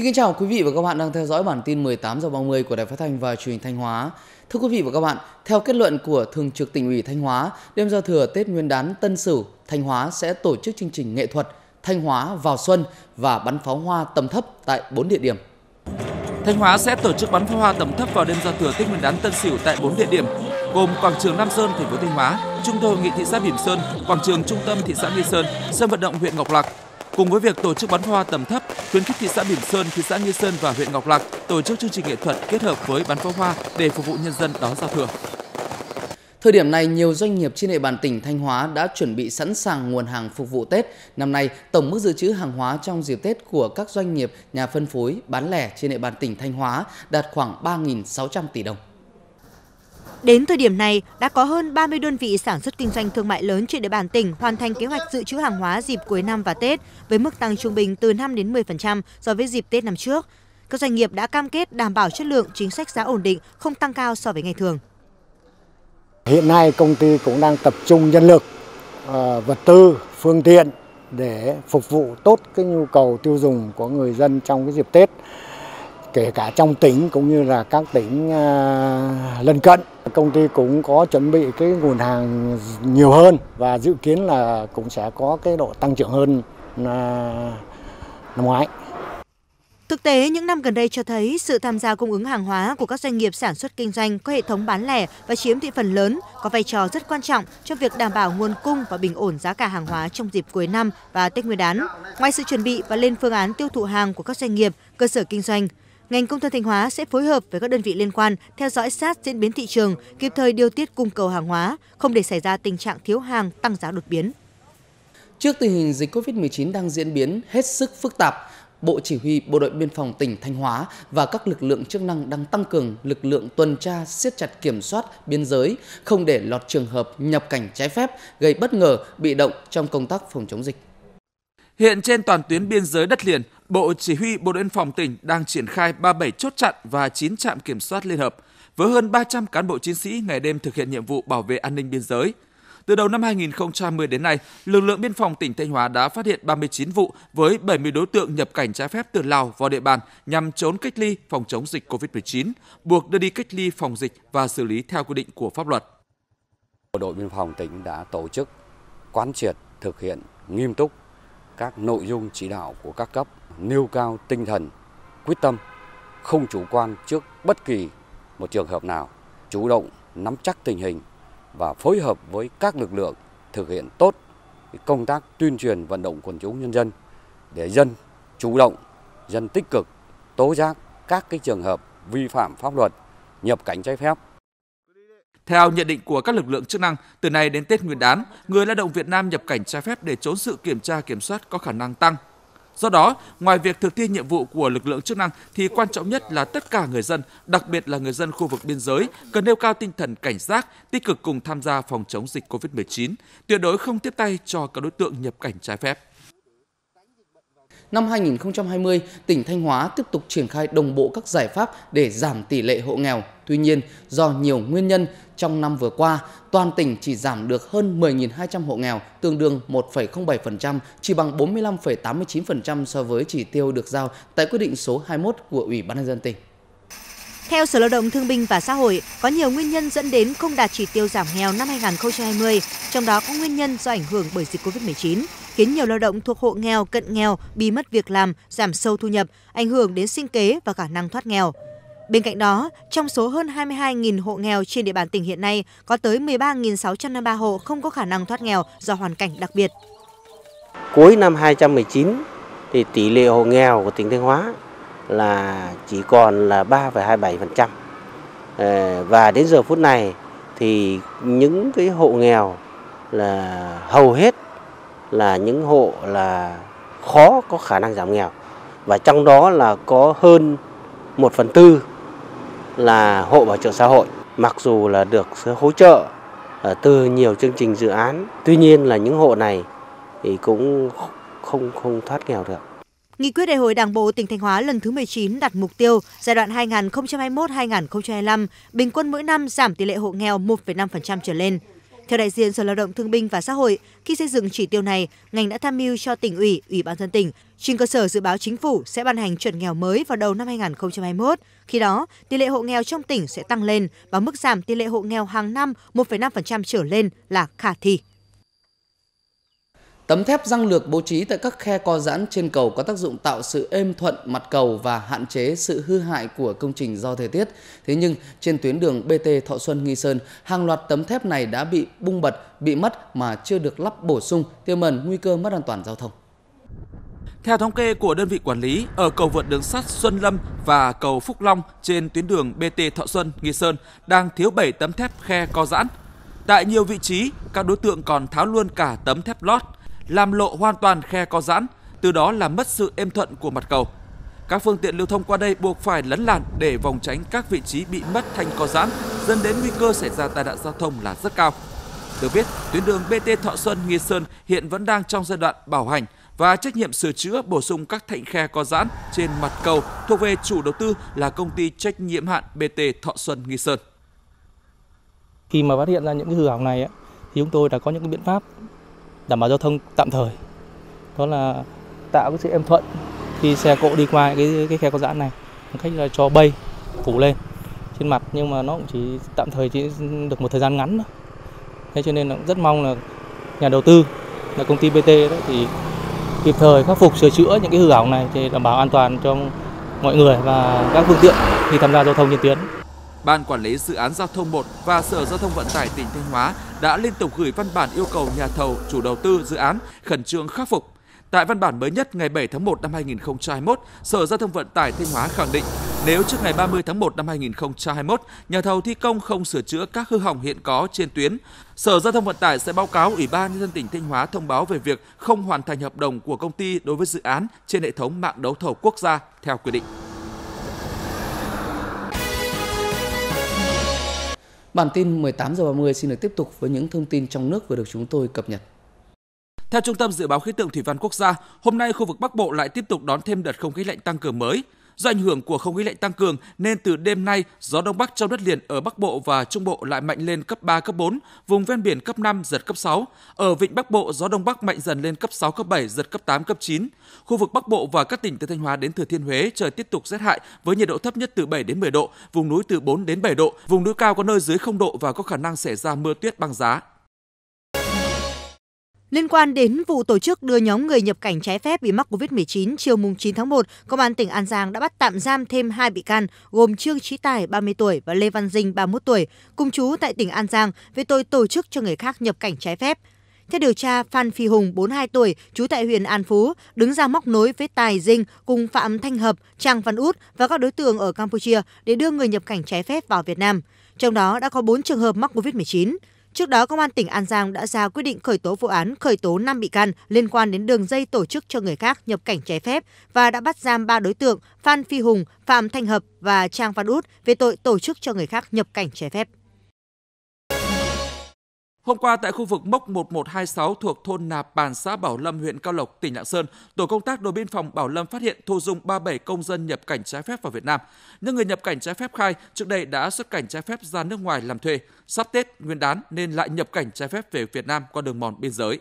Xin kính chào quý vị và các bạn đang theo dõi bản tin 18 giờ 30 của Đài Phát thanh và Truyền hình Thanh Hóa. Thưa quý vị và các bạn, theo kết luận của Thường trực Tỉnh ủy Thanh Hóa, đêm giao thừa Tết Nguyên đán Tân Sửu, Thanh Hóa sẽ tổ chức chương trình nghệ thuật Thanh Hóa vào xuân và bắn pháo hoa tầm thấp tại 4 địa điểm. Thanh Hóa sẽ tổ chức bắn pháo hoa tầm thấp vào đêm giao thừa Tết Nguyên đán Tân Sửu tại 4 địa điểm, gồm quảng trường Nam Sơn, thành phố Thanh Hóa, trung tâm nghị thị xã Bỉm Sơn, quảng trường trung tâm thị xã Nghi Sơn, sân vận động huyện Ngọc Lặc, Cùng với việc tổ chức bắn pháo hoa tầm thấp, khuyến khích thị xã Bỉm Sơn, thị xã Nghi Sơn và huyện Ngọc Lặc tổ chức chương trình nghệ thuật kết hợp với bắn pháo hoa để phục vụ nhân dân đón giao thừa. Thời điểm này, nhiều doanh nghiệp trên địa bàn tỉnh Thanh Hóa đã chuẩn bị sẵn sàng nguồn hàng phục vụ Tết. Năm nay, tổng mức dự trữ hàng hóa trong dịp Tết của các doanh nghiệp, nhà phân phối, bán lẻ trên địa bàn tỉnh Thanh Hóa đạt khoảng 3.600 tỷ đồng. Đến thời điểm này, đã có hơn 30 đơn vị sản xuất kinh doanh thương mại lớn trên địa bàn tỉnh hoàn thành kế hoạch dự trữ hàng hóa dịp cuối năm và Tết với mức tăng trung bình từ 5 đến 10% so với dịp Tết năm trước. Các doanh nghiệp đã cam kết đảm bảo chất lượng, chính sách giá ổn định, không tăng cao so với ngày thường. Hiện nay công ty cũng đang tập trung nhân lực, ờ, vật tư, phương tiện để phục vụ tốt cái nhu cầu tiêu dùng của người dân trong cái dịp Tết kể cả trong tỉnh cũng như là các tỉnh ờ, lân cận Công ty cũng có chuẩn bị cái nguồn hàng nhiều hơn và dự kiến là cũng sẽ có cái độ tăng trưởng hơn à, năm ngoái. Thực tế, những năm gần đây cho thấy sự tham gia cung ứng hàng hóa của các doanh nghiệp sản xuất kinh doanh có hệ thống bán lẻ và chiếm thị phần lớn có vai trò rất quan trọng cho việc đảm bảo nguồn cung và bình ổn giá cả hàng hóa trong dịp cuối năm và Tết Nguyên đán. Ngoài sự chuẩn bị và lên phương án tiêu thụ hàng của các doanh nghiệp, cơ sở kinh doanh, ngành công thương Thanh Hóa sẽ phối hợp với các đơn vị liên quan theo dõi sát diễn biến thị trường, kịp thời điều tiết cung cầu hàng hóa, không để xảy ra tình trạng thiếu hàng tăng giá đột biến. Trước tình hình dịch COVID-19 đang diễn biến hết sức phức tạp, Bộ Chỉ huy Bộ đội Biên phòng tỉnh Thanh Hóa và các lực lượng chức năng đang tăng cường lực lượng tuần tra siết chặt kiểm soát biên giới, không để lọt trường hợp nhập cảnh trái phép, gây bất ngờ, bị động trong công tác phòng chống dịch. Hiện trên toàn tuyến biên giới đất liền, Bộ Chỉ huy Bộ đội biên phòng tỉnh đang triển khai 37 chốt chặn và 9 trạm kiểm soát liên hợp với hơn 300 cán bộ chiến sĩ ngày đêm thực hiện nhiệm vụ bảo vệ an ninh biên giới. Từ đầu năm 2010 đến nay, lực lượng biên phòng tỉnh Thanh Hóa đã phát hiện 39 vụ với 70 đối tượng nhập cảnh trái phép từ Lào vào địa bàn nhằm trốn cách ly phòng chống dịch COVID-19, buộc đưa đi cách ly phòng dịch và xử lý theo quy định của pháp luật. Bộ đội biên phòng tỉnh đã tổ chức quán triệt thực hiện nghiêm túc các nội dung chỉ đạo của các cấp nêu cao tinh thần quyết tâm, không chủ quan trước bất kỳ một trường hợp nào, chủ động nắm chắc tình hình và phối hợp với các lực lượng thực hiện tốt công tác tuyên truyền vận động quần chúng nhân dân để dân chủ động, dân tích cực tố giác các cái trường hợp vi phạm pháp luật nhập cảnh trái phép. Theo nhận định của các lực lượng chức năng, từ nay đến Tết Nguyên đán, người lao động Việt Nam nhập cảnh trái phép để trốn sự kiểm tra kiểm soát có khả năng tăng Do đó, ngoài việc thực thi nhiệm vụ của lực lượng chức năng thì quan trọng nhất là tất cả người dân, đặc biệt là người dân khu vực biên giới cần nêu cao tinh thần cảnh giác, tích cực cùng tham gia phòng chống dịch COVID-19, tuyệt đối không tiếp tay cho các đối tượng nhập cảnh trái phép năm 2020, tỉnh Thanh Hóa tiếp tục triển khai đồng bộ các giải pháp để giảm tỷ lệ hộ nghèo. Tuy nhiên, do nhiều nguyên nhân, trong năm vừa qua, toàn tỉnh chỉ giảm được hơn 10.200 hộ nghèo, tương đương 1,07%, chỉ bằng 45,89% so với chỉ tiêu được giao tại quyết định số 21 của Ủy ban nhân dân tỉnh. Theo Sở Lao động Thương binh và Xã hội, có nhiều nguyên nhân dẫn đến không đạt chỉ tiêu giảm nghèo năm 2020, trong đó có nguyên nhân do ảnh hưởng bởi dịch COVID-19 khiến nhiều lao động thuộc hộ nghèo, cận nghèo bị mất việc làm, giảm sâu thu nhập, ảnh hưởng đến sinh kế và khả năng thoát nghèo. Bên cạnh đó, trong số hơn 22.000 hộ nghèo trên địa bàn tỉnh hiện nay, có tới 13.653 hộ không có khả năng thoát nghèo do hoàn cảnh đặc biệt. Cuối năm 2019 thì tỷ lệ hộ nghèo của tỉnh Thanh Hóa là chỉ còn là 3,27%. Ờ, và đến giờ phút này thì những cái hộ nghèo là hầu hết là những hộ là khó có khả năng giảm nghèo và trong đó là có hơn 1 phần tư là hộ bảo trợ xã hội mặc dù là được hỗ trợ à, từ nhiều chương trình dự án tuy nhiên là những hộ này thì cũng không không thoát nghèo được Nghị quyết đại hội Đảng bộ tỉnh Thanh Hóa lần thứ 19 đặt mục tiêu giai đoạn 2021-2025 bình quân mỗi năm giảm tỷ lệ hộ nghèo 1,5% trở lên. Theo đại diện Sở Lao động Thương binh và Xã hội, khi xây dựng chỉ tiêu này, ngành đã tham mưu cho tỉnh ủy, ủy ban dân tỉnh trên cơ sở dự báo chính phủ sẽ ban hành chuẩn nghèo mới vào đầu năm 2021. Khi đó, tỷ lệ hộ nghèo trong tỉnh sẽ tăng lên và mức giảm tỷ lệ hộ nghèo hàng năm 1,5% trở lên là khả thi. Tấm thép răng lược bố trí tại các khe co giãn trên cầu có tác dụng tạo sự êm thuận mặt cầu và hạn chế sự hư hại của công trình do thời tiết. Thế nhưng trên tuyến đường BT Thọ Xuân Nghi Sơn, hàng loạt tấm thép này đã bị bung bật, bị mất mà chưa được lắp bổ sung, tiềm ẩn nguy cơ mất an toàn giao thông. Theo thống kê của đơn vị quản lý, ở cầu vượt đường sắt Xuân Lâm và cầu Phúc Long trên tuyến đường BT Thọ Xuân Nghi Sơn đang thiếu 7 tấm thép khe co giãn. Tại nhiều vị trí, các đối tượng còn tháo luôn cả tấm thép lót, làm lộ hoàn toàn khe co giãn, từ đó làm mất sự êm thuận của mặt cầu. Các phương tiện lưu thông qua đây buộc phải lấn làn để vòng tránh các vị trí bị mất thanh co giãn, dẫn đến nguy cơ xảy ra tai nạn giao thông là rất cao. Được biết, tuyến đường BT Thọ Xuân Nghi Sơn hiện vẫn đang trong giai đoạn bảo hành và trách nhiệm sửa chữa bổ sung các thạnh khe co giãn trên mặt cầu thuộc về chủ đầu tư là công ty trách nhiệm hạn BT Thọ Xuân Nghi Sơn. Khi mà phát hiện ra những cái hư hỏng này thì chúng tôi đã có những cái biện pháp đảm bảo giao thông tạm thời đó là tạo cái sự êm thuận khi xe cộ đi qua cái cái khe có giãn này bằng cách là cho bay phủ lên trên mặt nhưng mà nó cũng chỉ tạm thời chỉ được một thời gian ngắn thôi. Thế cho nên là rất mong là nhà đầu tư là công ty BT đó thì kịp thời khắc phục sửa chữa những cái hư hỏng này để đảm bảo an toàn cho mọi người và các phương tiện khi tham gia giao thông trên tuyến. Ban quản lý dự án giao thông 1 và Sở Giao thông Vận tải tỉnh Thanh Hóa đã liên tục gửi văn bản yêu cầu nhà thầu, chủ đầu tư dự án khẩn trương khắc phục. Tại văn bản mới nhất ngày 7 tháng 1 năm 2021, Sở Giao thông Vận tải Thanh Hóa khẳng định nếu trước ngày 30 tháng 1 năm 2021, nhà thầu thi công không sửa chữa các hư hỏng hiện có trên tuyến, Sở Giao thông Vận tải sẽ báo cáo Ủy ban nhân dân tỉnh Thanh Hóa thông báo về việc không hoàn thành hợp đồng của công ty đối với dự án trên hệ thống mạng đấu thầu quốc gia theo quy định. Bản tin 18 giờ 30 xin được tiếp tục với những thông tin trong nước vừa được chúng tôi cập nhật. Theo Trung tâm Dự báo Khí tượng Thủy văn Quốc gia, hôm nay khu vực Bắc Bộ lại tiếp tục đón thêm đợt không khí lạnh tăng cường mới. Do ảnh hưởng của không khí lạnh tăng cường nên từ đêm nay gió đông bắc trong đất liền ở Bắc Bộ và Trung Bộ lại mạnh lên cấp 3 cấp 4, vùng ven biển cấp 5 giật cấp 6. Ở vịnh Bắc Bộ gió đông bắc mạnh dần lên cấp 6 cấp 7 giật cấp 8 cấp 9. Khu vực Bắc Bộ và các tỉnh từ Thanh Hóa đến Thừa Thiên Huế trời tiếp tục rét hại với nhiệt độ thấp nhất từ 7 đến 10 độ, vùng núi từ 4 đến 7 độ, vùng núi cao có nơi dưới 0 độ và có khả năng xảy ra mưa tuyết băng giá. Liên quan đến vụ tổ chức đưa nhóm người nhập cảnh trái phép bị mắc COVID-19 chiều 9 tháng 1, Công an tỉnh An Giang đã bắt tạm giam thêm hai bị can gồm Trương Trí Tài 30 tuổi và Lê Văn Dinh 31 tuổi, cùng chú tại tỉnh An Giang về tội tổ chức cho người khác nhập cảnh trái phép. Theo điều tra, Phan Phi Hùng, 42 tuổi, trú tại huyện An Phú, đứng ra móc nối với Tài Dinh cùng Phạm Thanh Hợp, Trang Văn Út và các đối tượng ở Campuchia để đưa người nhập cảnh trái phép vào Việt Nam. Trong đó đã có 4 trường hợp mắc COVID-19. Trước đó, Công an tỉnh An Giang đã ra quyết định khởi tố vụ án, khởi tố 5 bị can liên quan đến đường dây tổ chức cho người khác nhập cảnh trái phép và đã bắt giam 3 đối tượng Phan Phi Hùng, Phạm Thanh Hợp và Trang Văn Út về tội tổ chức cho người khác nhập cảnh trái phép. Hôm qua tại khu vực mốc 1126 thuộc thôn Nà Bàn xã Bảo Lâm huyện Cao Lộc tỉnh Lạng Sơn, tổ công tác đồn biên phòng Bảo Lâm phát hiện thu dung 37 công dân nhập cảnh trái phép vào Việt Nam. Những người nhập cảnh trái phép khai trước đây đã xuất cảnh trái phép ra nước ngoài làm thuê, sắp Tết Nguyên đán nên lại nhập cảnh trái phép về Việt Nam qua đường mòn biên giới.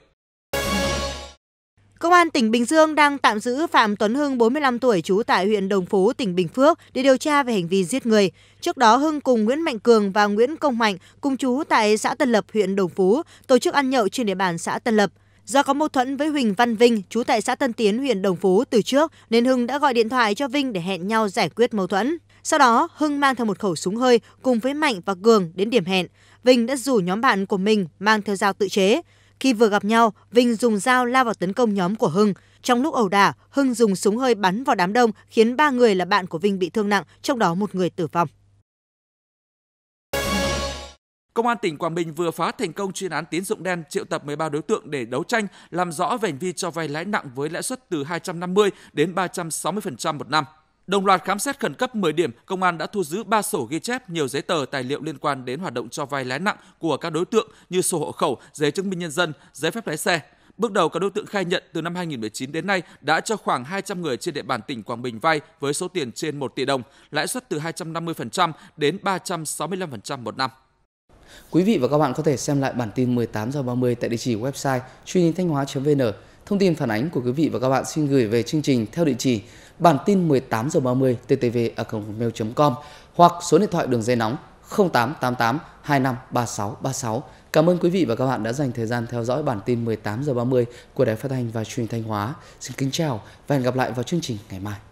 Công an tỉnh Bình Dương đang tạm giữ Phạm Tuấn Hưng, 45 tuổi, trú tại huyện Đồng Phú, tỉnh Bình Phước để điều tra về hành vi giết người. Trước đó, Hưng cùng Nguyễn Mạnh Cường và Nguyễn Công Mạnh cùng trú tại xã Tân Lập, huyện Đồng Phú, tổ chức ăn nhậu trên địa bàn xã Tân Lập. Do có mâu thuẫn với Huỳnh Văn Vinh, trú tại xã Tân Tiến, huyện Đồng Phú từ trước, nên Hưng đã gọi điện thoại cho Vinh để hẹn nhau giải quyết mâu thuẫn. Sau đó, Hưng mang theo một khẩu súng hơi cùng với Mạnh và Cường đến điểm hẹn. Vinh đã rủ nhóm bạn của mình mang theo dao tự chế. Khi vừa gặp nhau, Vinh dùng dao lao vào tấn công nhóm của Hưng. Trong lúc ẩu đả, Hưng dùng súng hơi bắn vào đám đông, khiến ba người là bạn của Vinh bị thương nặng, trong đó một người tử vong. Công an tỉnh Quảng Bình vừa phá thành công chuyên án tín dụng đen triệu tập 13 đối tượng để đấu tranh, làm rõ về hành vi cho vay lãi nặng với lãi suất từ 250 đến 360% một năm. Đồng loạt khám xét khẩn cấp 10 điểm, công an đã thu giữ 3 sổ ghi chép nhiều giấy tờ tài liệu liên quan đến hoạt động cho vay lãi nặng của các đối tượng như sổ hộ khẩu, giấy chứng minh nhân dân, giấy phép lái xe. Bước đầu các đối tượng khai nhận từ năm 2019 đến nay đã cho khoảng 200 người trên địa bàn tỉnh Quảng Bình vay với số tiền trên 1 tỷ đồng, lãi suất từ 250% đến 365% một năm. Quý vị và các bạn có thể xem lại bản tin 18 giờ 30 tại địa chỉ website truyền hóa.vn Thông tin phản ánh của quý vị và các bạn xin gửi về chương trình theo địa chỉ bản tin 18 h 30 ttv com hoặc số điện thoại đường dây nóng 0888 25 36 36. Cảm ơn quý vị và các bạn đã dành thời gian theo dõi bản tin 18 h 30 của Đài Phát thanh và Truyền thanh Hóa. Xin kính chào và hẹn gặp lại vào chương trình ngày mai.